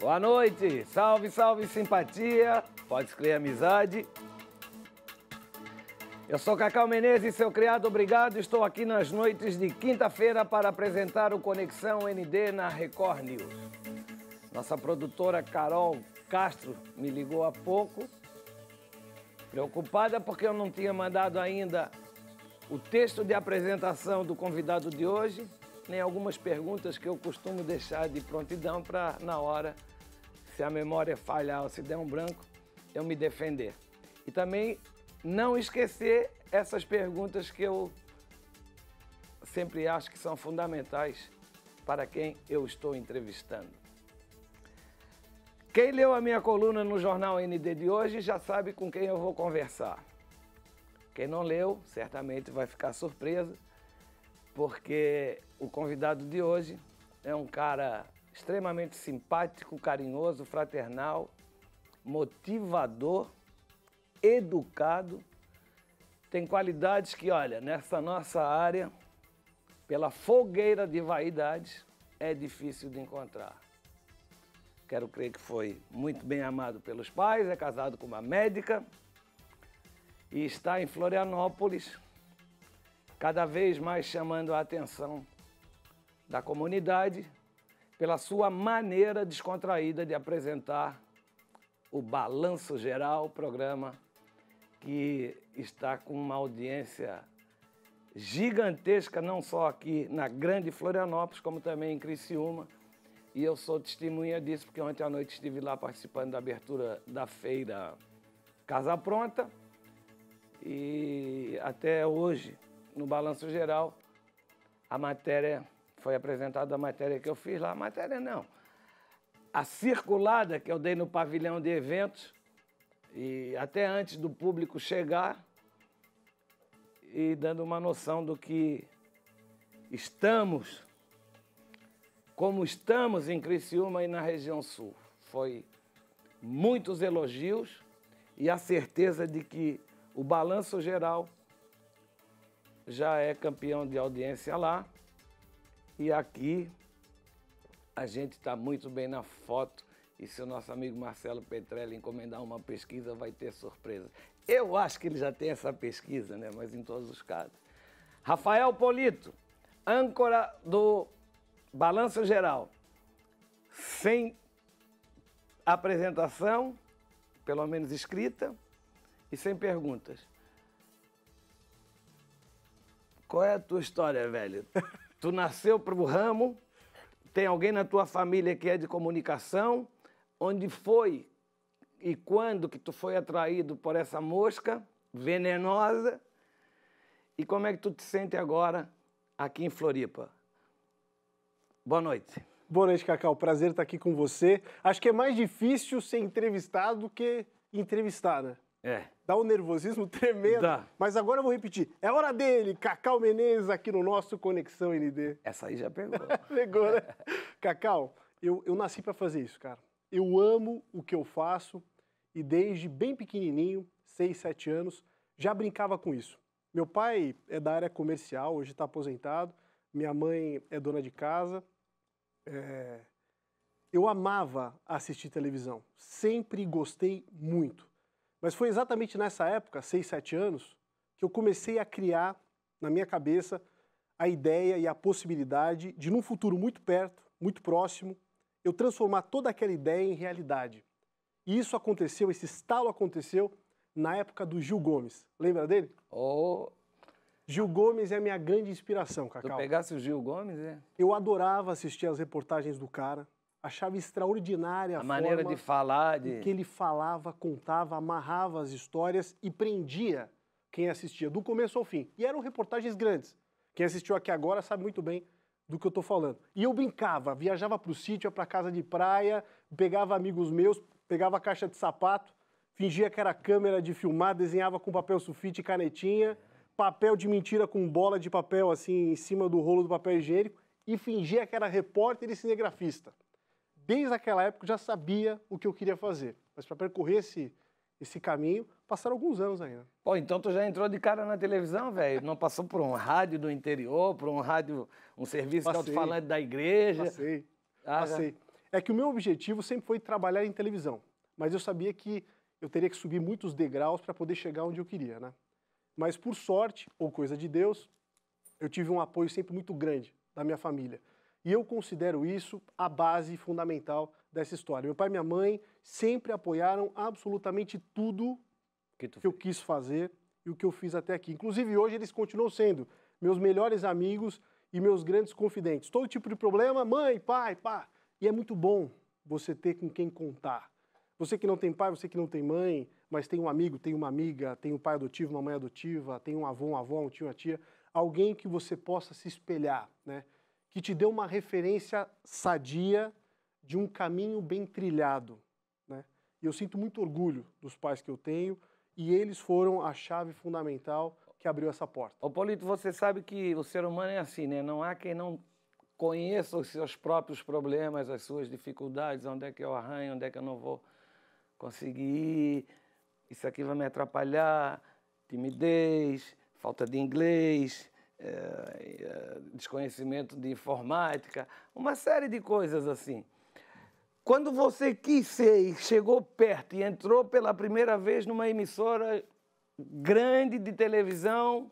Boa noite, salve, salve simpatia, pode crer amizade. Eu sou Cacau Menezes, seu criado, obrigado. Estou aqui nas noites de quinta-feira para apresentar o Conexão ND na Record News. Nossa produtora Carol Castro me ligou há pouco, preocupada porque eu não tinha mandado ainda o texto de apresentação do convidado de hoje, nem algumas perguntas que eu costumo deixar de prontidão para, na hora, se a memória falhar ou se der um branco, eu me defender. E também não esquecer essas perguntas que eu sempre acho que são fundamentais para quem eu estou entrevistando. Quem leu a minha coluna no jornal ND de hoje já sabe com quem eu vou conversar. Quem não leu, certamente vai ficar surpreso, porque o convidado de hoje é um cara extremamente simpático, carinhoso, fraternal, motivador, educado. Tem qualidades que, olha, nessa nossa área, pela fogueira de vaidades, é difícil de encontrar. Quero crer que foi muito bem amado pelos pais, é casado com uma médica e está em Florianópolis, cada vez mais chamando a atenção da comunidade pela sua maneira descontraída de apresentar o Balanço Geral, programa que está com uma audiência gigantesca, não só aqui na Grande Florianópolis, como também em Criciúma. E eu sou testemunha disso, porque ontem à noite estive lá participando da abertura da feira Casa Pronta. E até hoje, no Balanço Geral, a matéria foi apresentada a matéria que eu fiz lá. A matéria não. A circulada que eu dei no pavilhão de eventos, e até antes do público chegar, e dando uma noção do que estamos, como estamos em Criciúma e na região sul. Foi muitos elogios e a certeza de que o balanço geral já é campeão de audiência lá e aqui a gente está muito bem na foto. E se o nosso amigo Marcelo Petrelli encomendar uma pesquisa, vai ter surpresa. Eu acho que ele já tem essa pesquisa, né? mas em todos os casos. Rafael Polito, âncora do Balanço Geral. Sem apresentação, pelo menos escrita, e sem perguntas. Qual é a tua história, velho? tu nasceu para o ramo, tem alguém na tua família que é de comunicação, onde foi e quando que tu foi atraído por essa mosca venenosa e como é que tu te sente agora aqui em Floripa. Boa noite. Boa noite, Cacau. Prazer estar aqui com você. Acho que é mais difícil ser entrevistado do que entrevistar, né? É. Dá um nervosismo tremendo. Dá. Mas agora eu vou repetir. É hora dele, Cacau Menezes, aqui no nosso Conexão ND. Essa aí já pegou. pegou, né? Cacau, eu, eu nasci para fazer isso, cara. Eu amo o que eu faço e desde bem pequenininho, 6, 7 anos, já brincava com isso. Meu pai é da área comercial, hoje está aposentado. Minha mãe é dona de casa. É... Eu amava assistir televisão, sempre gostei muito. Mas foi exatamente nessa época, seis, sete anos, que eu comecei a criar na minha cabeça a ideia e a possibilidade de, num futuro muito perto, muito próximo, eu transformar toda aquela ideia em realidade. E isso aconteceu, esse estalo aconteceu na época do Gil Gomes. Lembra dele? Oh. Gil Gomes é a minha grande inspiração, Cacau. Se eu pegasse o Gil Gomes, é? Eu adorava assistir as reportagens do cara achava extraordinária a, a maneira de falar, de que ele falava, contava, amarrava as histórias e prendia quem assistia do começo ao fim. E eram reportagens grandes. Quem assistiu aqui agora sabe muito bem do que eu estou falando. E eu brincava, viajava para o sítio, para casa de praia, pegava amigos meus, pegava a caixa de sapato, fingia que era câmera de filmar, desenhava com papel sulfite e canetinha, papel de mentira com bola de papel assim em cima do rolo do papel higiênico e fingia que era repórter e cinegrafista desde aquela época já sabia o que eu queria fazer. Mas para percorrer esse, esse caminho, passaram alguns anos ainda. Pô, então tu já entrou de cara na televisão, velho? Não passou por um rádio do interior, por um rádio, um serviço é passei, alto-falante da igreja? Passei, ah, passei. É que o meu objetivo sempre foi trabalhar em televisão, mas eu sabia que eu teria que subir muitos degraus para poder chegar onde eu queria, né? Mas por sorte, ou coisa de Deus, eu tive um apoio sempre muito grande da minha família. E eu considero isso a base fundamental dessa história. Meu pai e minha mãe sempre apoiaram absolutamente tudo que, que eu quis fazer e o que eu fiz até aqui. Inclusive, hoje eles continuam sendo meus melhores amigos e meus grandes confidentes. Todo tipo de problema, mãe, pai, pá. E é muito bom você ter com quem contar. Você que não tem pai, você que não tem mãe, mas tem um amigo, tem uma amiga, tem um pai adotivo, uma mãe adotiva, tem um avô, um avó, um tio, uma tia, alguém que você possa se espelhar, né? que te deu uma referência sadia de um caminho bem trilhado. Né? E eu sinto muito orgulho dos pais que eu tenho e eles foram a chave fundamental que abriu essa porta. Ô Polito, você sabe que o ser humano é assim, né? Não há quem não conheça os seus próprios problemas, as suas dificuldades, onde é que eu arranho, onde é que eu não vou conseguir ir, isso aqui vai me atrapalhar, timidez, falta de inglês, é, desconhecimento de informática, uma série de coisas assim. Quando você quis ser e chegou perto e entrou pela primeira vez numa emissora grande de televisão,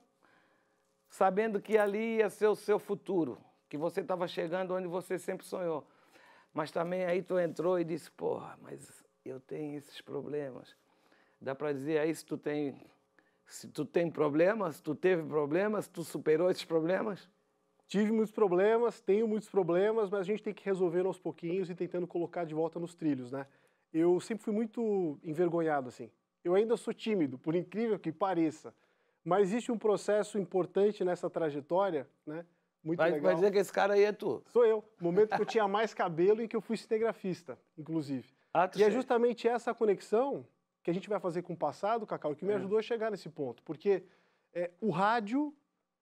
sabendo que ali ia ser o seu futuro, que você estava chegando onde você sempre sonhou. Mas também aí tu entrou e disse, porra, mas eu tenho esses problemas. Dá para dizer aí se tu tem se tu tem problemas, tu teve problemas, tu superou esses problemas? Tive muitos problemas, tenho muitos problemas, mas a gente tem que resolver aos pouquinhos e tentando colocar de volta nos trilhos, né? Eu sempre fui muito envergonhado, assim. Eu ainda sou tímido, por incrível que pareça. Mas existe um processo importante nessa trajetória, né? Muito vai, legal. Vai dizer que esse cara aí é tu. Sou eu. Momento que eu tinha mais cabelo e que eu fui cinegrafista, inclusive. Ah, e é sei. é justamente essa conexão que a gente vai fazer com o passado, Cacau, que me é. ajudou a chegar nesse ponto. Porque é, o rádio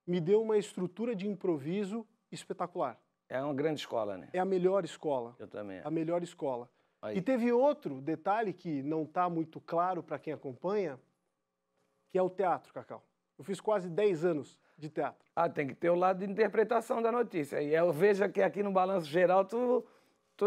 me deu uma estrutura de improviso espetacular. É uma grande escola, né? É a melhor escola. Eu também. A melhor escola. Aí. E teve outro detalhe que não está muito claro para quem acompanha, que é o teatro, Cacau. Eu fiz quase 10 anos de teatro. Ah, tem que ter o lado de interpretação da notícia. E eu vejo que aqui no Balanço Geral tu, tu,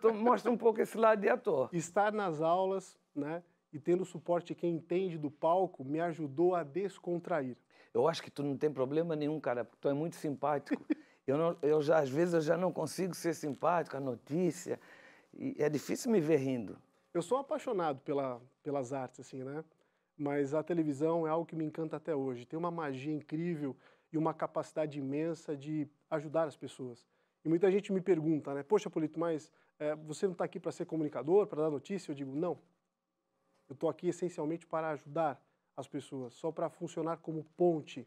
tu mostra um pouco esse lado de ator. Estar nas aulas, né? e tendo suporte de quem entende do palco me ajudou a descontrair. Eu acho que tu não tem problema nenhum, cara, porque tu é muito simpático. eu, não, eu já, às vezes eu já não consigo ser simpático, à notícia. é difícil me ver rindo. Eu sou apaixonado pela, pelas artes, assim, né? Mas a televisão é algo que me encanta até hoje. Tem uma magia incrível e uma capacidade imensa de ajudar as pessoas. E muita gente me pergunta, né? Poxa, Polito, mas é, você não está aqui para ser comunicador, para dar notícia? Eu digo, não, eu estou aqui essencialmente para ajudar as pessoas, só para funcionar como ponte,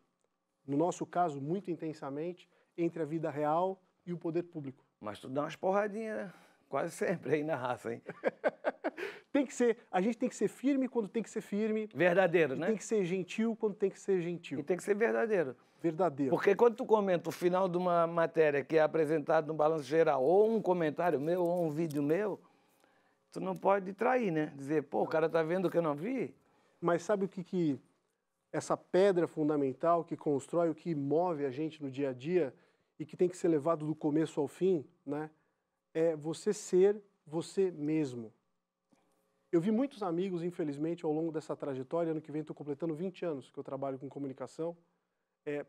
no nosso caso, muito intensamente, entre a vida real e o poder público. Mas tu dá umas porradinhas né? quase sempre aí na raça, hein? tem que ser, a gente tem que ser firme quando tem que ser firme. Verdadeiro, né? Tem que ser gentil quando tem que ser gentil. E tem que ser verdadeiro. Verdadeiro. Porque quando tu comenta o final de uma matéria que é apresentada no Balanço Geral, ou um comentário meu, ou um vídeo meu, tu não pode trair, né? Dizer, pô, o cara tá vendo o que eu não vi. Mas sabe o que, que essa pedra fundamental que constrói, o que move a gente no dia a dia e que tem que ser levado do começo ao fim, né? É você ser você mesmo. Eu vi muitos amigos, infelizmente, ao longo dessa trajetória, ano que vem estou completando 20 anos que eu trabalho com comunicação, é,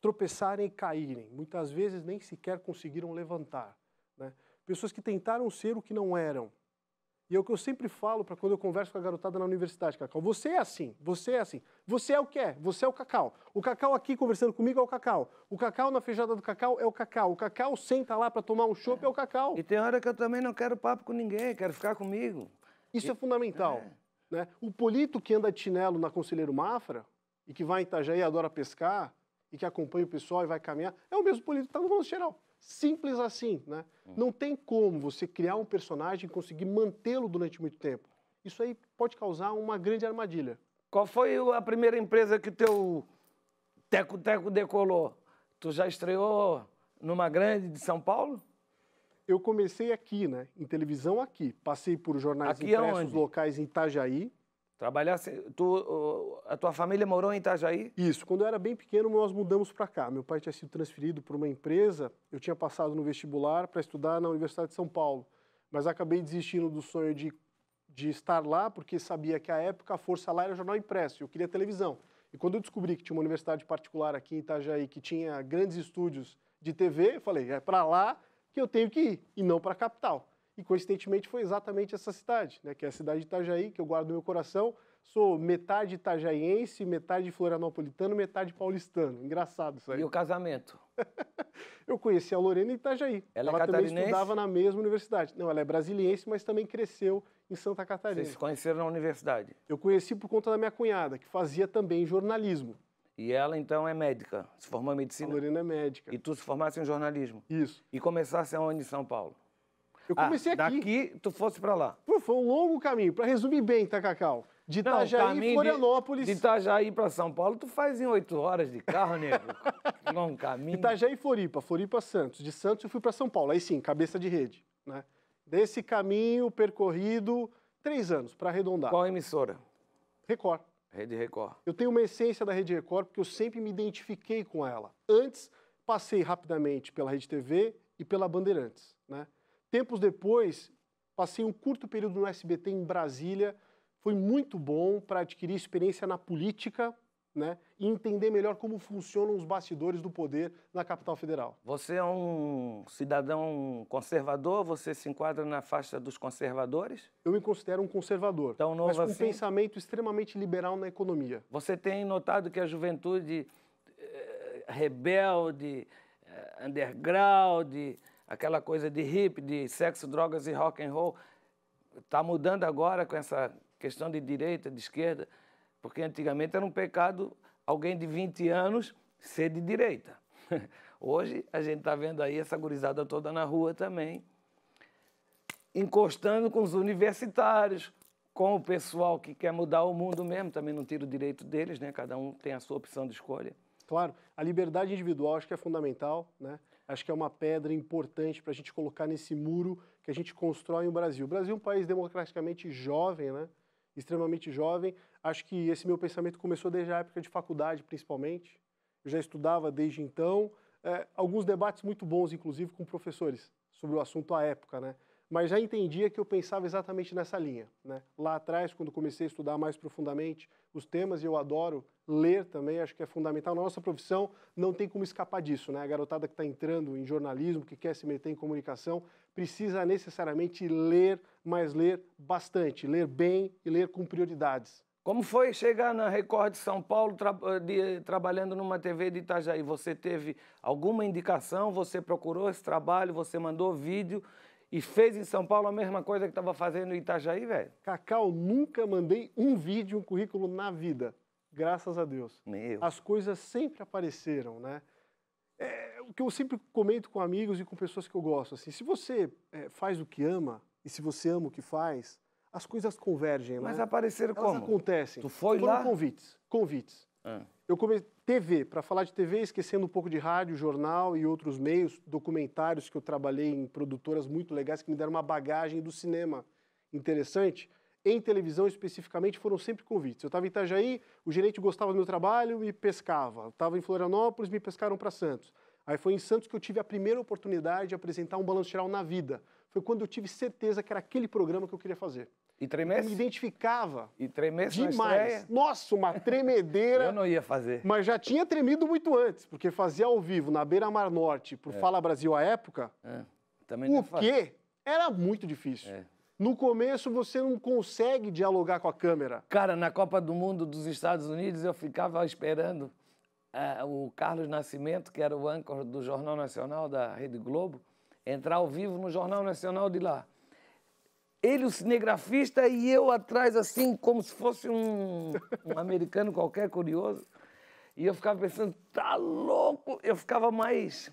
tropeçarem e caírem. Muitas vezes nem sequer conseguiram levantar. Né? Pessoas que tentaram ser o que não eram. E é o que eu sempre falo para quando eu converso com a garotada na universidade, Cacau. Você é assim, você é assim. Você é o que é, você é o Cacau. O Cacau aqui conversando comigo é o Cacau. O Cacau na feijada do Cacau é o Cacau. O Cacau senta lá para tomar um chopp é. é. o Cacau. E tem hora que eu também não quero papo com ninguém, quero ficar comigo. Isso é e... é fundamental. É. Né? O Polito que anda de chinelo na Conselheiro Mafra e que vai em Itajaí e adora pescar e que acompanha o pessoal e vai caminhar, é o mesmo Polito que está no conselheiro Geral. Simples assim, né? Hum. Não tem como você criar um personagem e conseguir mantê-lo durante muito tempo. Isso aí pode causar uma grande armadilha. Qual foi a primeira empresa que teu Teco Teco decolou? Tu já estreou numa grande de São Paulo? Eu comecei aqui, né? Em televisão aqui. Passei por jornais aqui impressos é locais em Itajaí, Trabalhar, Tu, a tua família morou em Itajaí? Isso. Quando eu era bem pequeno, nós mudamos para cá. Meu pai tinha sido transferido para uma empresa. Eu tinha passado no vestibular para estudar na Universidade de São Paulo. Mas acabei desistindo do sonho de, de estar lá, porque sabia que à época a força lá era jornal impresso. Eu queria televisão. E quando eu descobri que tinha uma universidade particular aqui em Itajaí que tinha grandes estúdios de TV, eu falei: é para lá que eu tenho que ir, e não para a capital. E coincidentemente foi exatamente essa cidade, né, que é a cidade de Itajaí, que eu guardo no meu coração. Sou metade itajaiense, metade florianopolitano, metade paulistano. Engraçado isso aí. E o casamento? eu conheci a Lorena em Itajaí. Ela, é ela é também estudava na mesma universidade. Não, ela é brasiliense, mas também cresceu em Santa Catarina. Vocês se conheceram na universidade? Eu conheci por conta da minha cunhada, que fazia também jornalismo. E ela, então, é médica, se formou em medicina. A Lorena é médica. E tu se formasse em jornalismo. Isso. E começasse aonde em São Paulo? Eu ah, comecei ah, aqui. Daqui, tu fosse para lá. Pô, foi um longo caminho. Para resumir bem, tá, Cacau? De Itajaí, não, Florianópolis. De, Itajaí para São Paulo, tu faz em oito horas de carro, nego. Longo caminho. Itajaí, Floripa, Floripa, Santos. De Santos eu fui para São Paulo. Aí sim, cabeça de rede. Né? Desse caminho percorrido, três anos, para arredondar. Qual emissora? Record. Rede Record. Eu tenho uma essência da Rede Record porque eu sempre me identifiquei com ela. Antes, passei rapidamente pela Rede TV e pela Bandeirantes, né? Tempos depois, passei um curto período no SBT em Brasília. Foi muito bom para adquirir experiência na política né, e entender melhor como funcionam os bastidores do poder na capital federal. Você é um cidadão conservador? Você se enquadra na faixa dos conservadores? Eu me considero um conservador, então, novo mas com assim, um pensamento extremamente liberal na economia. Você tem notado que a juventude eh, rebelde, eh, underground, aquela coisa de hip, de sexo, drogas e rock and roll, está mudando agora com essa questão de direita, de esquerda, porque antigamente era um pecado alguém de 20 anos ser de direita. Hoje a gente está vendo aí essa gurizada toda na rua também, encostando com os universitários, com o pessoal que quer mudar o mundo mesmo, também não tira o direito deles, né? Cada um tem a sua opção de escolha. Claro, a liberdade individual acho que é fundamental, né? acho que é uma pedra importante para a gente colocar nesse muro que a gente constrói no Brasil. O Brasil é um país democraticamente jovem, né? extremamente jovem. Acho que esse meu pensamento começou desde a época de faculdade, principalmente. Eu já estudava desde então. É, alguns debates muito bons, inclusive, com professores sobre o assunto à época, né? mas já entendia que eu pensava exatamente nessa linha. Né? Lá atrás, quando comecei a estudar mais profundamente os temas, e eu adoro ler também, acho que é fundamental. Na nossa profissão, não tem como escapar disso. Né? A garotada que está entrando em jornalismo, que quer se meter em comunicação, precisa necessariamente ler, mas ler bastante, ler bem e ler com prioridades. Como foi chegar na Record de São Paulo tra eh, de, trabalhando numa TV de Itajaí? Você teve alguma indicação? Você procurou esse trabalho? Você mandou vídeo? e fez em São Paulo a mesma coisa que estava fazendo em Itajaí, velho. Cacau, nunca mandei um vídeo, um currículo na vida. Graças a Deus. Meu. As coisas sempre apareceram, né? É, o que eu sempre comento com amigos e com pessoas que eu gosto, assim, se você é, faz o que ama e se você ama o que faz, as coisas convergem, Mas né? apareceram Elas como? acontecem. Tu foi Foram lá? convites, convites. Ah. Eu comecei TV, para falar de TV, esquecendo um pouco de rádio, jornal e outros meios, documentários que eu trabalhei em produtoras muito legais que me deram uma bagagem do cinema interessante. Em televisão especificamente foram sempre convites. Eu estava em Itajaí, o gerente gostava do meu trabalho e pescava. Estava em Florianópolis, me pescaram para Santos. Aí foi em Santos que eu tive a primeira oportunidade de apresentar um balanço geral na vida, foi quando eu tive certeza que era aquele programa que eu queria fazer. E tremesse? Então, eu me identificava. E tremesse demais. Na Nossa, uma tremedeira. eu não ia fazer. Mas já tinha tremido muito antes, porque fazia ao vivo na Beira Mar Norte, por é. Fala Brasil à época. É. Também não é O que era muito difícil. É. No começo você não consegue dialogar com a câmera. Cara, na Copa do Mundo dos Estados Unidos eu ficava esperando uh, o Carlos Nascimento, que era o âncora do Jornal Nacional da Rede Globo entrar ao vivo no Jornal Nacional de lá. Ele, o cinegrafista, e eu atrás, assim, como se fosse um, um americano qualquer curioso. E eu ficava pensando, tá louco? Eu ficava mais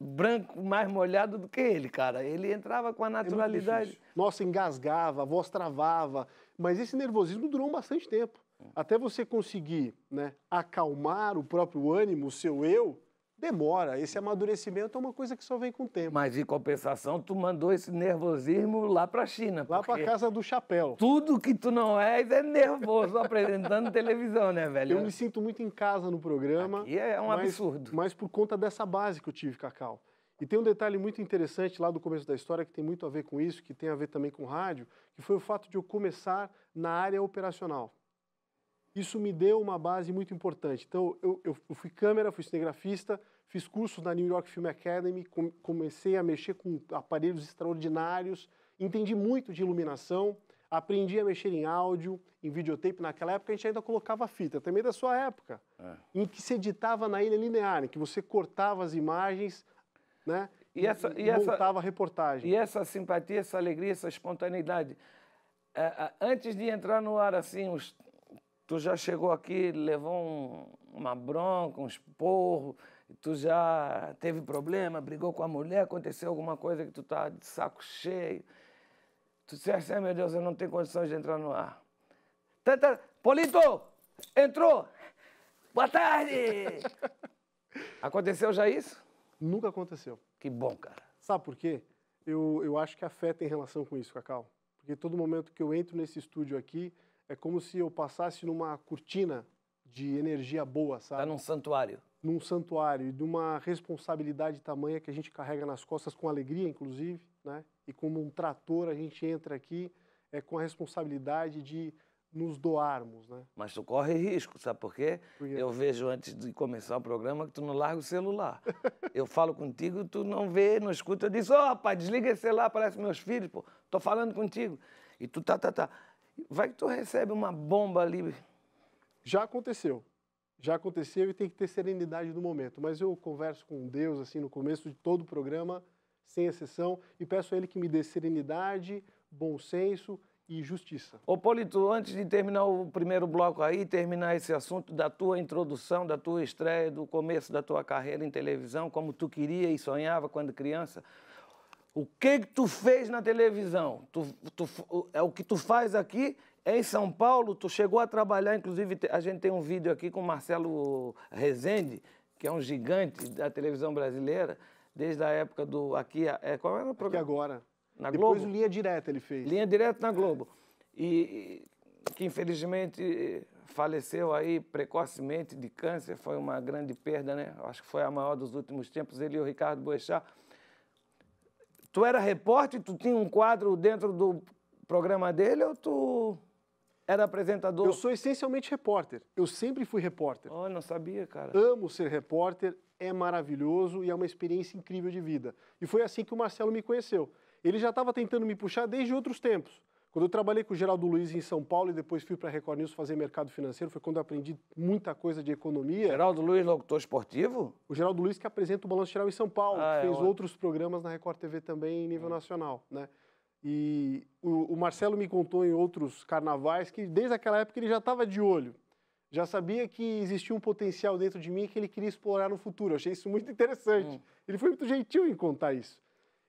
branco, mais molhado do que ele, cara. Ele entrava com a é naturalidade. É Nossa, engasgava, a voz travava. Mas esse nervosismo durou bastante tempo. Até você conseguir né, acalmar o próprio ânimo, o seu eu, demora. Esse amadurecimento é uma coisa que só vem com o tempo. Mas, em compensação, tu mandou esse nervosismo lá para a China. Lá para casa do chapéu. Tudo que tu não és é nervoso apresentando televisão, né, velho? Eu me sinto muito em casa no programa. E é um mas, absurdo. Mas por conta dessa base que eu tive, Cacau. E tem um detalhe muito interessante lá do começo da história que tem muito a ver com isso, que tem a ver também com rádio, que foi o fato de eu começar na área operacional. Isso me deu uma base muito importante. Então, eu, eu, fui câmera, fui cinegrafista, fiz curso na New York Film Academy, comecei a mexer com aparelhos extraordinários, entendi muito de iluminação, aprendi a mexer em áudio, em videotape. Naquela época a gente ainda colocava fita, também da sua época, é. em que se editava na ilha linear, em que você cortava as imagens, né? E, essa, e, montava essa, a reportagem. E essa simpatia, essa alegria, essa espontaneidade. É, é, antes de entrar no ar, assim, uns tu já chegou aqui, levou um, uma bronca, um esporro, tu já teve problema, brigou com a mulher, aconteceu alguma coisa que tu tá de saco cheio. Tu disseste, assim, meu Deus, eu não tenho condições de entrar no ar. Tata, tá, tá. Polito, entrou! Boa tarde! aconteceu já isso? Nunca aconteceu. Que bom, cara. Sabe por quê? Eu, eu acho que a fé tem relação com isso, Cacau. Porque todo momento que eu entro nesse estúdio aqui, é como se eu passasse numa cortina de energia boa, tá sabe? Tá num santuário. Num santuário, e de uma responsabilidade tamanha que a gente carrega nas costas com alegria, inclusive, né? E como um trator, a gente entra aqui é, com a responsabilidade de nos doarmos, né? Mas tu corre risco, sabe por quê? Eu vejo antes de começar o programa que tu não larga o celular. eu falo contigo, tu não vê, não escuta, eu disse, ó, oh, pai, desliga esse celular, parece meus filhos, pô, tô falando contigo. E tu tá, tá, tá. Vai que tu recebe uma bomba ali. Já aconteceu. Já aconteceu e tem que ter serenidade no momento. Mas eu converso com Deus, assim, no começo de todo o programa, sem exceção, e peço a Ele que me dê serenidade, bom senso e justiça. Ô, Polito, antes de terminar o primeiro bloco aí, terminar esse assunto da tua introdução, da tua estreia, do começo da tua carreira em televisão, como tu queria e sonhava quando criança, o que, que tu fez na televisão? Tu, tu, é o que tu faz aqui em São Paulo, tu chegou a trabalhar, inclusive a gente tem um vídeo aqui com o Marcelo Rezende, que é um gigante da televisão brasileira, desde a época do. Aqui, é, qual era o programa? Aqui agora. Na Globo. Depois o Linha Direta ele fez. Linha Direta na Globo. E, e que infelizmente faleceu aí precocemente de câncer, foi uma grande perda, né? Acho que foi a maior dos últimos tempos. Ele e o Ricardo Boechat Tu era repórter, tu tinha um quadro dentro do programa dele ou tu era apresentador? Eu sou essencialmente repórter. Eu sempre fui repórter. Oh, não sabia, cara. Amo ser repórter, é maravilhoso e é uma experiência incrível de vida. E foi assim que o Marcelo me conheceu. Ele já estava tentando me puxar desde outros tempos. Quando eu trabalhei com o Geraldo Luiz em São Paulo e depois fui para a Record News fazer mercado financeiro, foi quando aprendi muita coisa de economia. Geraldo Luiz, locutor esportivo? O Geraldo Luiz que apresenta o Balanço Geral em São Paulo, ah, é, fez é outros programas na Record TV também em nível hum. nacional, né? E o, o, Marcelo me contou em outros carnavais que desde aquela época ele já estava de olho. Já sabia que existia um potencial dentro de mim que ele queria explorar no futuro. Eu achei isso muito interessante. Hum. Ele foi muito gentil em contar isso.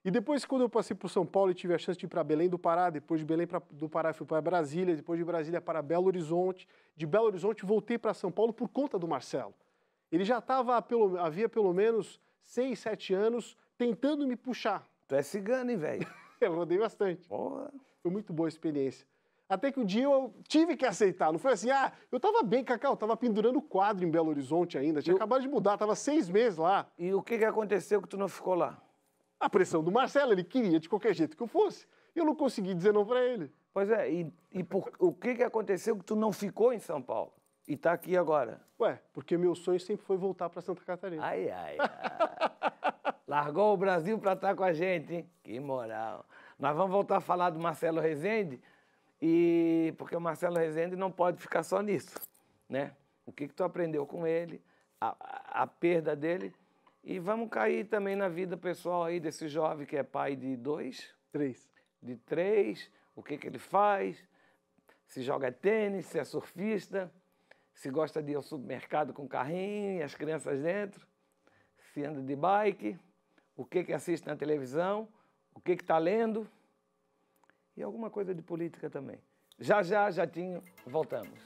E depois, quando eu passei por São Paulo e tive a chance de ir para Belém do Pará, depois de Belém pra, do Pará fui para Brasília, depois de Brasília para Belo Horizonte, de Belo Horizonte voltei para São Paulo por conta do Marcelo. Ele já estava, havia pelo menos seis, sete anos, tentando me puxar. Tu é cigano, hein, velho? eu rodei bastante. Porra. Foi muito boa a experiência. Até que um dia eu tive que aceitar. Não foi assim, ah, eu tava bem, Cacau, eu tava pendurando quadro em Belo Horizonte ainda. Tinha eu... acabado de mudar, tava seis meses lá. E o que, que aconteceu que tu não ficou lá? A pressão do Marcelo, ele queria de qualquer jeito que eu fosse. Eu não consegui dizer não para ele. Pois é, e, e por, o que, que aconteceu que tu não ficou em São Paulo e está aqui agora? Ué, porque meu sonho sempre foi voltar para Santa Catarina. Ai, ai, ai. Largou o Brasil para estar tá com a gente, hein? Que moral. Nós vamos voltar a falar do Marcelo Rezende, e porque o Marcelo Rezende não pode ficar só nisso, né? O que, que tu aprendeu com ele, a, a, a perda dele e vamos cair também na vida pessoal aí desse jovem que é pai de dois? Três. De três, o que, que ele faz? Se joga tênis, se é surfista, se gosta de ir ao supermercado com carrinho e as crianças dentro, se anda de bike, o que, que assiste na televisão, o que está lendo e alguma coisa de política também. Já já, já tinha, voltamos.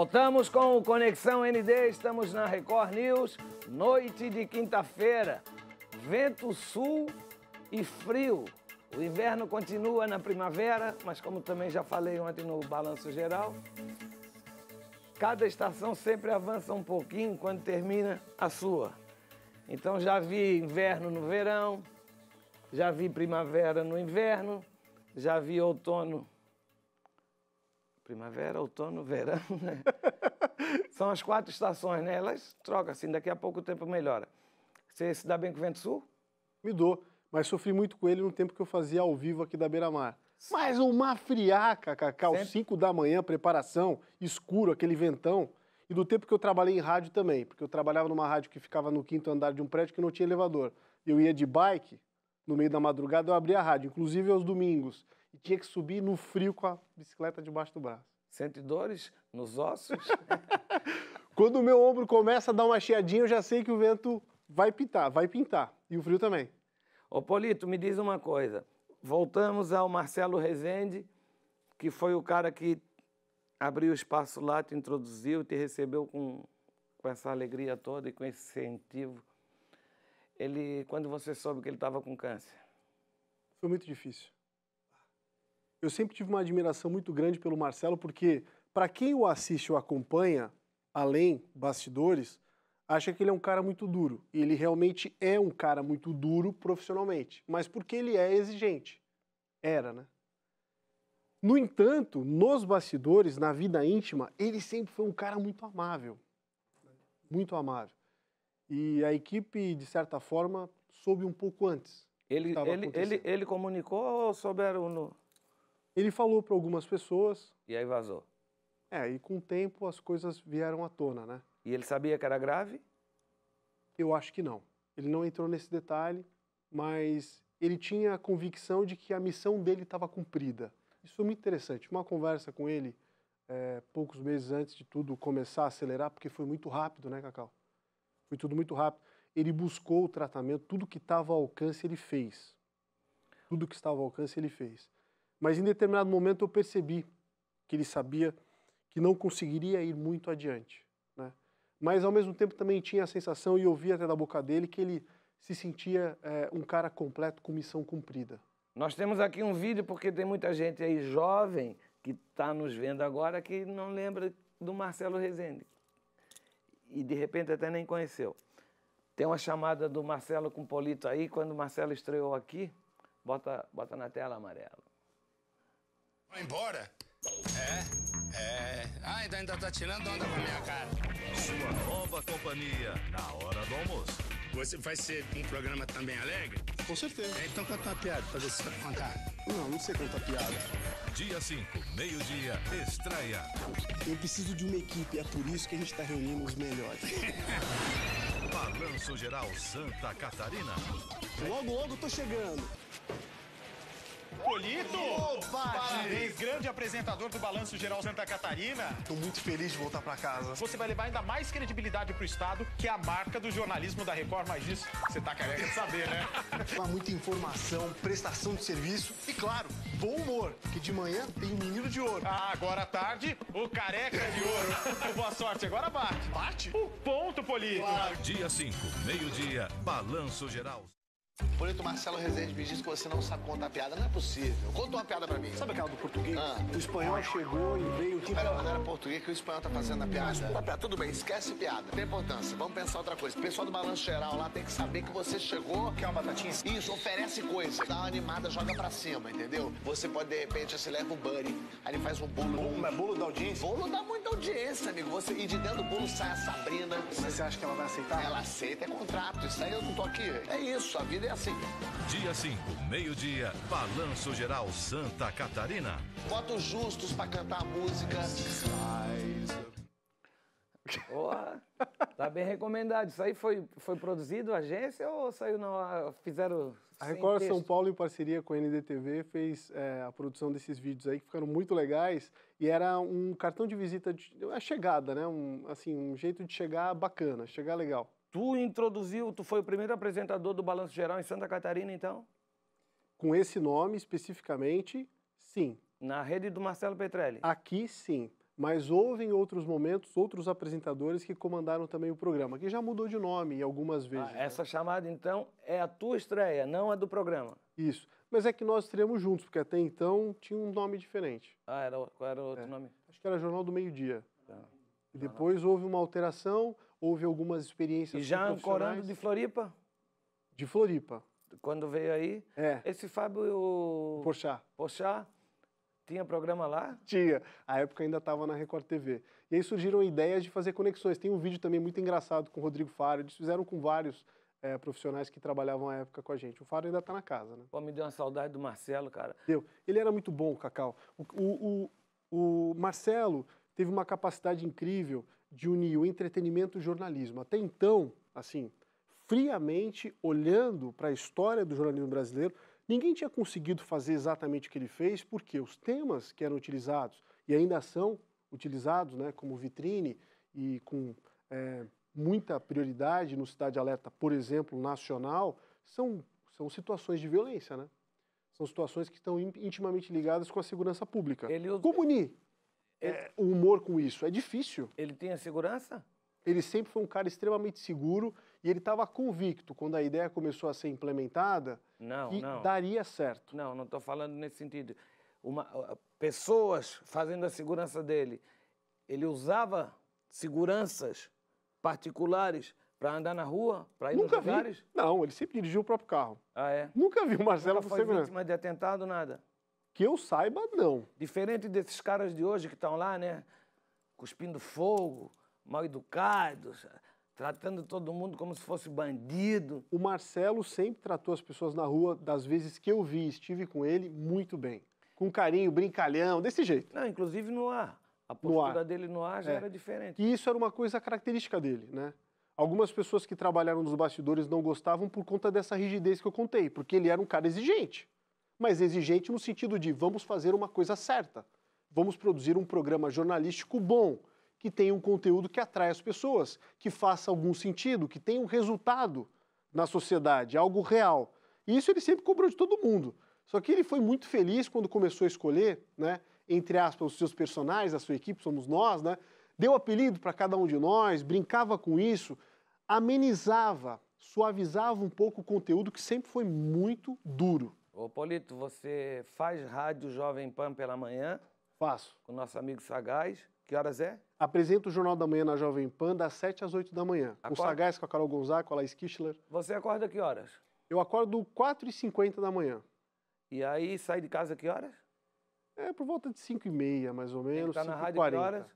Voltamos com o Conexão ND, estamos na Record News, noite de quinta-feira. Vento sul e frio. O inverno continua na primavera, mas como também já falei ontem no balanço geral, cada estação sempre avança um pouquinho quando termina a sua. Então já vi inverno no verão, já vi primavera no inverno, já vi outono Primavera, outono, verão, né? São as quatro estações, né? Elas trocam assim, daqui a pouco o tempo melhora. Você se dá bem com o vento sul? Me dou, mas sofri muito com ele no tempo que eu fazia ao vivo aqui da Beira-Mar. Mas uma friaca, Cacau, 5 da manhã, preparação, escuro, aquele ventão. E do tempo que eu trabalhei em rádio também, porque eu trabalhava numa rádio que ficava no quinto andar de um prédio que não tinha elevador. Eu ia de bike, no meio da madrugada eu abria a rádio, inclusive aos domingos e tinha que subir no frio com a bicicleta debaixo do braço. Sente dores nos ossos? Quando o meu ombro começa a dar uma chiadinha, eu já sei que o vento vai pintar, vai pintar. E o frio também. Ô, Polito, me diz uma coisa. Voltamos ao Marcelo Rezende, que foi o cara que abriu o espaço lá, te introduziu, te recebeu com, com essa alegria toda e com esse incentivo. Ele, quando você soube que ele estava com câncer? Foi muito difícil eu sempre tive uma admiração muito grande pelo Marcelo, porque para quem o assiste ou acompanha, além bastidores, acha que ele é um cara muito duro. E ele realmente é um cara muito duro profissionalmente, mas porque ele é exigente. Era, né? No entanto, nos bastidores, na vida íntima, ele sempre foi um cara muito amável. Muito amável. E a equipe, de certa forma, soube um pouco antes. Ele, ele, ele, ele comunicou ou souberam no, ele falou para algumas pessoas. E aí vazou. É, e com o tempo as coisas vieram à tona, né? E ele sabia que era grave? Eu acho que não. Ele não entrou nesse detalhe, mas ele tinha a convicção de que a missão dele estava cumprida. Isso foi é muito interessante. Uma conversa com ele, é, poucos meses antes de tudo começar a acelerar, porque foi muito rápido, né, Cacau? Foi tudo muito rápido. Ele buscou o tratamento, tudo que estava ao alcance ele fez. Tudo que estava ao alcance ele fez. Mas em determinado momento eu percebi que ele sabia que não conseguiria ir muito adiante. Né? Mas ao mesmo tempo também tinha a sensação, e ouvia até da boca dele, que ele se sentia é, um cara completo com missão cumprida. Nós temos aqui um vídeo porque tem muita gente aí jovem que está nos vendo agora que não lembra do Marcelo Rezende. E de repente até nem conheceu. Tem uma chamada do Marcelo com o Polito aí, quando o Marcelo estreou aqui. Bota, bota na tela amarelo. Vai embora? É, é. Ah, ainda, tá, ainda tá tirando onda com a minha cara. Sua nova companhia na hora do almoço. Você vai ser um programa também alegre? Com certeza. É, então conta uma piada pra ver se contar. Não, não sei contar piada. Dia 5, meio-dia, estreia. Eu preciso de uma equipe, é por isso que a gente tá reunindo os melhores. Balanço Geral Santa Catarina. Logo, logo tô chegando. Polito! Opa! Parabéns, grande apresentador do Balanço Geral Santa Catarina. Tô muito feliz de voltar para casa. Você vai levar ainda mais credibilidade pro Estado, que é a marca do jornalismo da Record, mas isso você tá careca de saber, né? Há muita informação, prestação de serviço e, claro, bom humor, que de manhã tem o um menino de ouro. Ah, agora à tarde, o careca de ouro. Boa sorte, agora bate. Bate? O ponto, Polito. Claro. Dia 5, meio-dia, Balanço Geral. Bonito, Marcelo Rezende me disse que você não sabe contar piada. Não é possível. Conta uma piada pra mim. Sabe aquela do português? Ah. O espanhol chegou e veio... o Tipo... Pera, não era português que o espanhol tá fazendo a piada. Mas, tudo bem, esquece piada. Não tem importância. Vamos pensar outra coisa. O pessoal do Balanço Geral lá tem que saber que você chegou... Quer uma batatinha? Isso, oferece coisa. Dá uma animada, joga pra cima, entendeu? Você pode, de repente, se leva um buddy. Aí ele faz um bolo... Bolo, mas bolo da audiência? Bolo dá muita audiência, amigo. Você... E de dentro do bolo sai a Sabrina. Mas você acha que ela vai aceitar? Ela aceita, é contrato. Isso aí eu não tô aqui. É isso, a vida é Dia 5, meio-dia, Balanço Geral Santa Catarina. Votos justos para cantar a música. Oh, tá bem recomendado. Isso aí foi, foi produzido, agência, ou saiu na. fizeram. A Record texto? São Paulo, em parceria com a NDTV, fez é, a produção desses vídeos aí que ficaram muito legais. E era um cartão de visita, de, a é, chegada, né? Um, assim, um jeito de chegar bacana, chegar legal. Tu introduziu, tu foi o primeiro apresentador do Balanço Geral em Santa Catarina, então? Com esse nome especificamente, sim. Na rede do Marcelo Petrelli? Aqui, sim. Mas houve em outros momentos outros apresentadores que comandaram também o programa, que já mudou de nome algumas ah, vezes. Ah, essa né? chamada, então, é a tua estreia, não a do programa? Isso. Mas é que nós estreamos juntos, porque até então tinha um nome diferente. Ah, era, qual era o outro é. nome? Acho que era Jornal do Meio Dia. Tá. E depois houve uma alteração, houve algumas experiências. E já ancorando de Floripa? De Floripa. Quando veio aí? É. Esse Fábio. Pochá. Pochá. Tinha programa lá? Tinha. A época ainda estava na Record TV. E aí surgiram ideias de fazer conexões. Tem um vídeo também muito engraçado com o Rodrigo Faro. Eles fizeram com vários é, profissionais que trabalhavam na época com a gente. O Faro ainda está na casa, né? Pô, me deu uma saudade do Marcelo, cara. Deu. Ele era muito bom, Cacau. O, o, o, o Marcelo teve uma capacidade incrível de unir o entretenimento e o jornalismo. Até então, assim, friamente olhando para a história do jornalismo brasileiro, ninguém tinha conseguido fazer exatamente o que ele fez, porque os temas que eram utilizados e ainda são utilizados, né, como vitrine e com é, muita prioridade no Cidade Alerta, por exemplo, nacional, são, são situações de violência, né? São situações que estão intimamente ligadas com a segurança pública. Ele... Como unir é, é, o humor com isso? É difícil. Ele tinha segurança? Ele sempre foi um cara extremamente seguro e ele estava convicto, quando a ideia começou a ser implementada, não, que não. daria certo. Não, não estou falando nesse sentido. Uma, pessoas fazendo a segurança dele. Ele usava seguranças particulares para andar na rua, para ir Nunca nos lugares? Não, ele sempre dirigiu o próprio carro. Ah, é? Nunca vi o Marcelo Nunca foi segurança. vítima de atentado, nada? Que eu saiba, não. Diferente desses caras de hoje que estão lá, né? Cuspindo fogo, mal educados, tratando todo mundo como se fosse bandido. O Marcelo sempre tratou as pessoas na rua, das vezes que eu vi, estive com ele, muito bem. Com carinho, brincalhão, desse jeito. Não, inclusive no ar. A postura ar. dele no ar já é. era diferente. E isso era uma coisa característica dele, né? Algumas pessoas que trabalharam nos bastidores não gostavam por conta dessa rigidez que eu contei, porque ele era um cara exigente mas exigente no sentido de vamos fazer uma coisa certa, vamos produzir um programa jornalístico bom, que tenha um conteúdo que atrai as pessoas, que faça algum sentido, que tenha um resultado na sociedade, algo real. E isso ele sempre cobrou de todo mundo. Só que ele foi muito feliz quando começou a escolher, né, entre aspas, os seus personagens, a sua equipe, somos nós, né? Deu apelido para cada um de nós, brincava com isso, amenizava, suavizava um pouco o conteúdo que sempre foi muito duro. Ô, Polito, você faz rádio Jovem Pan pela manhã? Faço. Com nosso amigo Sagaz. Que horas é? Apresento o Jornal da Manhã na Jovem Pan das 7 às 8 da manhã. Acorda? Com o Sagaz, com a Carol Gonzaga, com a Laís Kichler. Você acorda que horas? Eu acordo 4h50 da manhã. E aí sai de casa que horas? É, por volta de 5 e meia, mais ou menos. Está na rádio 40. que horas?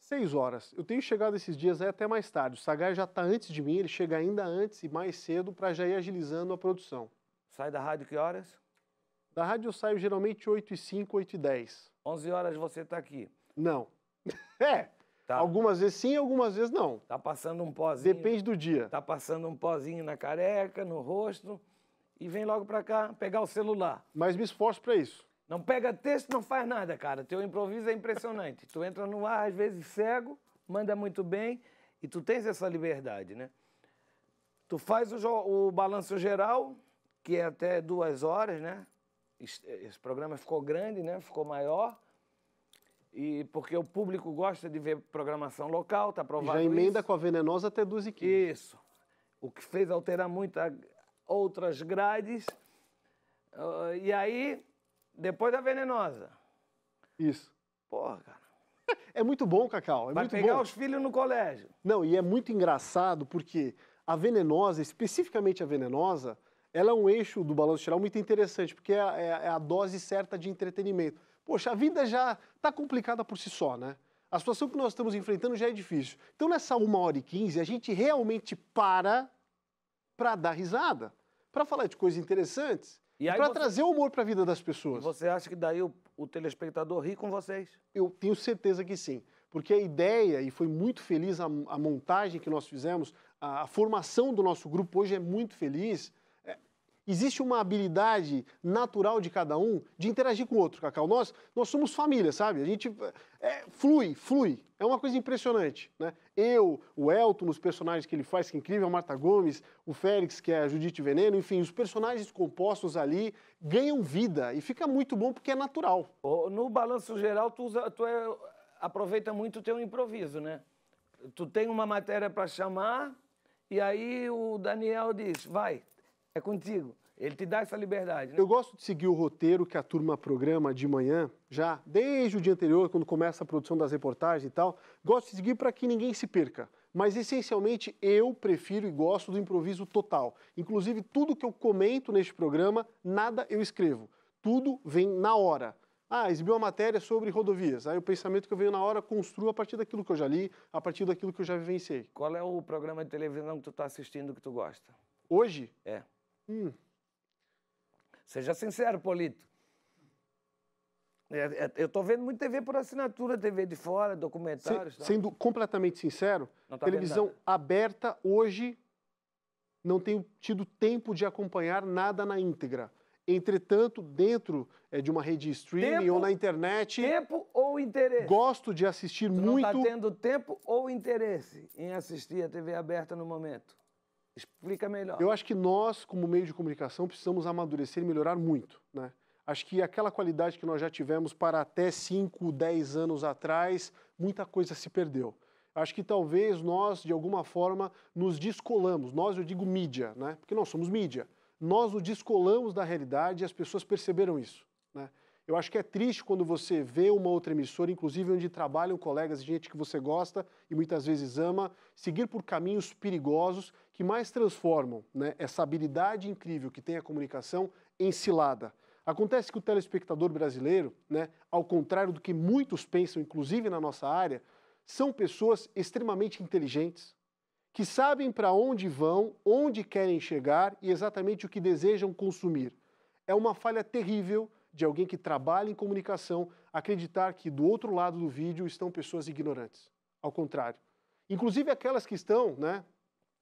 6 horas. Eu tenho chegado esses dias aí até mais tarde. O Sagaz já está antes de mim, ele chega ainda antes e mais cedo para já ir agilizando a produção. Sai da rádio que horas? Da rádio eu saio geralmente 8 e 5, 8 e 10. 11 horas você está aqui? Não. é. Tá. Algumas vezes sim, algumas vezes não. Tá passando um pozinho. Depende do dia. Tá passando um pozinho na careca, no rosto e vem logo para cá pegar o celular. Mas me esforço para isso. Não pega texto, não faz nada, cara. Teu improviso é impressionante. tu entra no ar às vezes cego, manda muito bem e tu tens essa liberdade, né? Tu faz o, o balanço geral, que é até duas horas, né? Esse programa ficou grande, né? Ficou maior. E porque o público gosta de ver programação local, tá aprovado Já emenda isso. com a Venenosa até 2 e 15 Isso. O que fez alterar muito outras grades. Uh, e aí, depois da Venenosa. Isso. Porra, cara. É muito bom, Cacau. É Vai pegar bom. os filhos no colégio. Não, e é muito engraçado porque a Venenosa, especificamente a Venenosa, ela é um eixo do balanço geral muito interessante, porque é a, é a é dose certa de entretenimento. Poxa, a vida já está complicada por si só, né? A situação que nós estamos enfrentando já é difícil. Então, nessa uma hora e quinze, a gente realmente para para dar risada, para falar de coisas interessantes e, e para você... trazer o humor para a vida das pessoas. E você acha que daí o, o telespectador ri com vocês? Eu tenho certeza que sim. Porque a ideia, e foi muito feliz a, a montagem que nós fizemos, a, a formação do nosso grupo hoje é muito feliz existe uma habilidade natural de cada um de interagir com o outro, Cacau. Nós, nós somos família, sabe? A gente é, flui, flui. É uma coisa impressionante, né? Eu, o Elton, os personagens que ele faz, que é incrível, a Marta Gomes, o Félix, que é a Judite Veneno, enfim, os personagens compostos ali ganham vida e fica muito bom porque é natural. No balanço geral, tu, usa, tu é, aproveita muito o teu improviso, né? Tu tem uma matéria para chamar e aí o Daniel diz, vai, é contigo. Ele te dá essa liberdade. Né? Eu gosto de seguir o roteiro que a turma programa de manhã, já desde o dia anterior, quando começa a produção das reportagens e tal. Gosto de seguir para que ninguém se perca. Mas essencialmente eu prefiro e gosto do improviso total. Inclusive, tudo que eu comento neste programa, nada eu escrevo. Tudo vem na hora. Ah, exibiu uma matéria sobre rodovias. Aí o pensamento que eu venho na hora construo a partir daquilo que eu já li, a partir daquilo que eu já vivenciei. Qual é o programa de televisão que tu está assistindo que tu gosta? Hoje? É. Hum. Seja sincero, Polito. É, é, eu estou vendo muito TV por assinatura, TV de fora, documentários. Se, sendo completamente sincero, tá televisão aberta hoje não tenho tido tempo de acompanhar nada na íntegra. Entretanto, dentro é, de uma rede streaming tempo, ou na internet. Tempo ou interesse? Gosto de assistir tu tá muito. Não está tendo tempo ou interesse em assistir a TV aberta no momento? Explica melhor. Eu acho que nós, como meio de comunicação, precisamos amadurecer e melhorar muito, né? Acho que aquela qualidade que nós já tivemos para até 5, 10 anos atrás, muita coisa se perdeu. Acho que talvez nós, de alguma forma, nos descolamos. Nós, eu digo mídia, né? Porque nós somos mídia. Nós o descolamos da realidade e as pessoas perceberam isso, né? Eu acho que é triste quando você vê uma outra emissora, inclusive onde trabalham colegas, gente que você gosta e muitas vezes ama, seguir por caminhos perigosos que mais transformam né, essa habilidade incrível que tem a comunicação em cilada. Acontece que o telespectador brasileiro, né, ao contrário do que muitos pensam, inclusive na nossa área, são pessoas extremamente inteligentes, que sabem para onde vão, onde querem chegar e exatamente o que desejam consumir. É uma falha terrível de alguém que trabalha em comunicação acreditar que do outro lado do vídeo estão pessoas ignorantes. Ao contrário. Inclusive aquelas que estão né,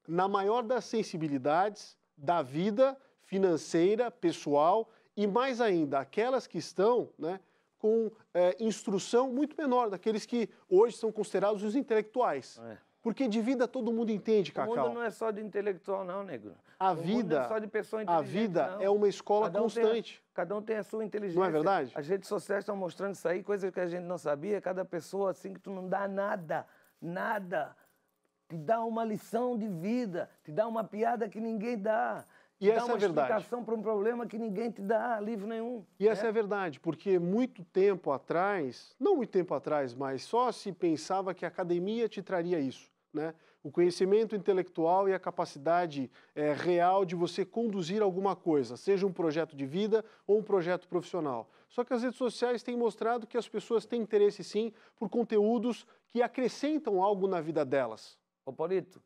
na maior das sensibilidades da vida financeira, pessoal e mais ainda aquelas que estão né, com é, instrução muito menor, daqueles que hoje são considerados os intelectuais. É porque de vida todo mundo entende, Cacau. O mundo não é só de intelectual, não, negro. A o é vida. é só de pessoa A vida não. é uma escola cada um constante. A, cada um tem a sua inteligência. Não é verdade? As redes sociais estão mostrando isso aí, coisas que a gente não sabia. Cada pessoa, assim, que tu não dá nada, nada. Te dá uma lição de vida, te dá uma piada que ninguém dá. E te essa dá é uma é verdade. explicação para um problema que ninguém te dá, livro nenhum. E né? essa é a verdade, porque muito tempo atrás, não muito tempo atrás, mas só se pensava que a academia te traria isso. Né? O conhecimento intelectual e a capacidade é, real de você conduzir alguma coisa, seja um projeto de vida ou um projeto profissional. Só que as redes sociais têm mostrado que as pessoas têm interesse sim por conteúdos que acrescentam algo na vida delas. Ô Paulito,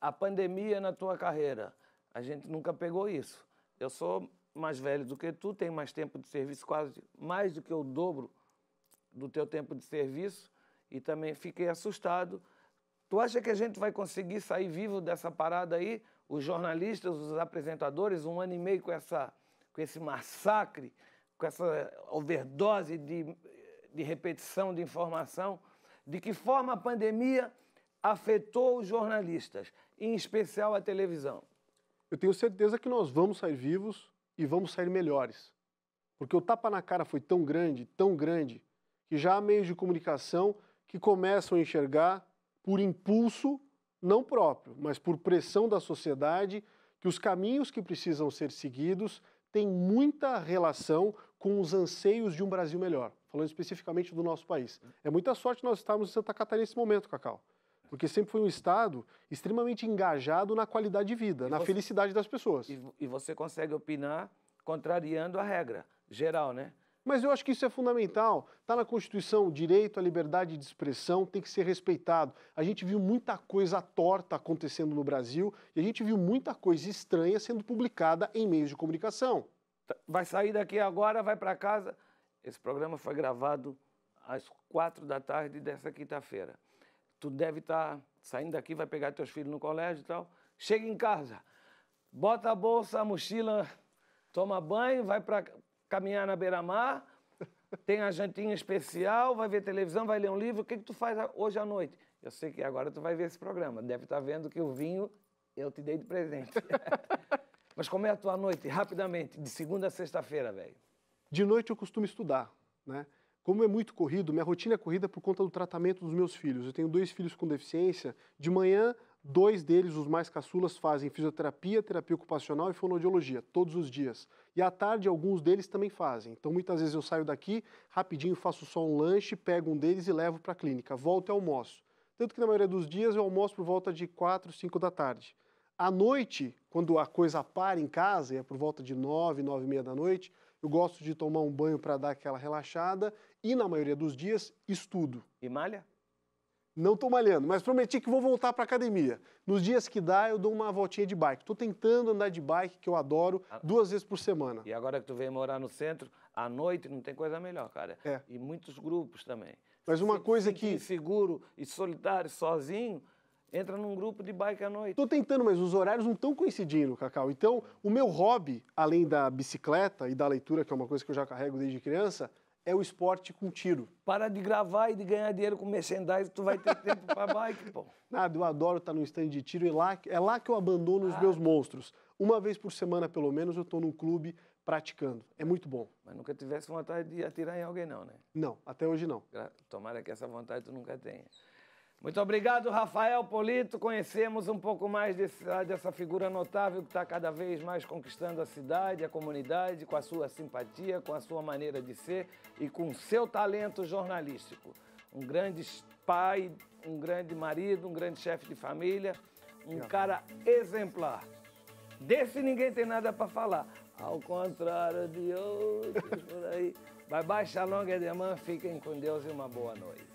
a pandemia na tua carreira, a gente nunca pegou isso. Eu sou mais velho do que tu, tenho mais tempo de serviço, quase mais do que o dobro do teu tempo de serviço, e também fiquei assustado Tu acha que a gente vai conseguir sair vivo dessa parada aí? Os jornalistas, os apresentadores, um ano e meio com, essa, com esse massacre, com essa overdose de, de repetição de informação. De que forma a pandemia afetou os jornalistas, em especial a televisão? Eu tenho certeza que nós vamos sair vivos e vamos sair melhores. Porque o tapa na cara foi tão grande, tão grande, que já há meios de comunicação que começam a enxergar por impulso não próprio, mas por pressão da sociedade, que os caminhos que precisam ser seguidos têm muita relação com os anseios de um Brasil melhor, falando especificamente do nosso país. É muita sorte nós estarmos em Santa Catarina nesse momento, Cacau porque sempre foi um Estado extremamente engajado na qualidade de vida, e na você, felicidade das pessoas. E, e, você consegue opinar contrariando a regra geral, né? Mas eu acho que isso é fundamental. Está na Constituição o direito à liberdade de expressão, tem que ser respeitado. A gente viu muita coisa torta acontecendo no Brasil e a gente viu muita coisa estranha sendo publicada em meios de comunicação. Tá, vai sair daqui agora, vai para casa. Esse programa foi gravado às quatro da tarde dessa quinta-feira. Tu deve estar tá saindo daqui, vai pegar teus filhos no colégio e tal. Chega em casa, bota a bolsa, a mochila, toma banho, vai para caminhar na beira-mar, tem a jantinha especial, vai ver televisão, vai ler um livro. O que, que tu faz hoje à noite? Eu sei que agora tu vai ver esse programa. Deve estar tá vendo que o vinho eu te dei de presente. Mas como é a tua noite? Rapidamente, de segunda a sexta-feira, velho. De noite eu costumo estudar, né? Como é muito corrido, minha rotina é corrida por conta do tratamento dos meus filhos. Eu tenho dois filhos com deficiência. De manhã Dois deles, os mais caçulas, fazem fisioterapia, terapia ocupacional e fonoaudiologia, todos os dias. E à tarde, alguns deles também fazem. Então, muitas vezes eu saio daqui, rapidinho faço só um lanche, pego um deles e levo para a clínica. Volto e almoço. Tanto que na maioria dos dias eu almoço por volta de 4, 5 da tarde. À noite, quando a coisa para em casa, e é por volta de 9, 9 e meia da noite, eu gosto de tomar um banho para dar aquela relaxada e, na maioria dos dias, estudo. E malha? não estou malhando, mas prometi que vou voltar para academia. Nos dias que dá, eu dou uma voltinha de bike. Estou tentando andar de bike, que eu adoro, ah. duas vezes por semana. E agora que tu vem morar no centro, à noite não tem coisa melhor, cara. É. E muitos grupos também. Mas uma Se, coisa que... seguro e solitário, sozinho, entra num grupo de bike à noite. Estou tentando, mas os horários não estão coincidindo, Cacau. Então, o meu hobby, além da bicicleta e da leitura, que é uma coisa que eu já carrego desde criança, é o esporte com tiro. Para de gravar e de ganhar dinheiro com merchandising, tu vai ter tempo para bike, pô. Nada, eu adoro estar tá no stand de tiro e lá, é lá que eu abandono ah. os meus ah. monstros. Uma vez por semana, pelo menos, eu estou num clube praticando. É muito bom. Mas nunca tivesse vontade de atirar em alguém, não, né? Não, até hoje não. Tomara que essa vontade tu nunca tenha. Muito obrigado, Rafael Polito. Conhecemos um pouco mais desse, ah, dessa figura notável que está cada vez mais conquistando a cidade, a comunidade, com a sua simpatia, com a sua maneira de ser e com o seu talento jornalístico. Um grande pai, um grande marido, um grande chefe de família, um cara exemplar. Desse ninguém tem nada para falar, ao contrário de outros por aí. Bye bye, Shalom Gedeman, fiquem com Deus e uma boa noite.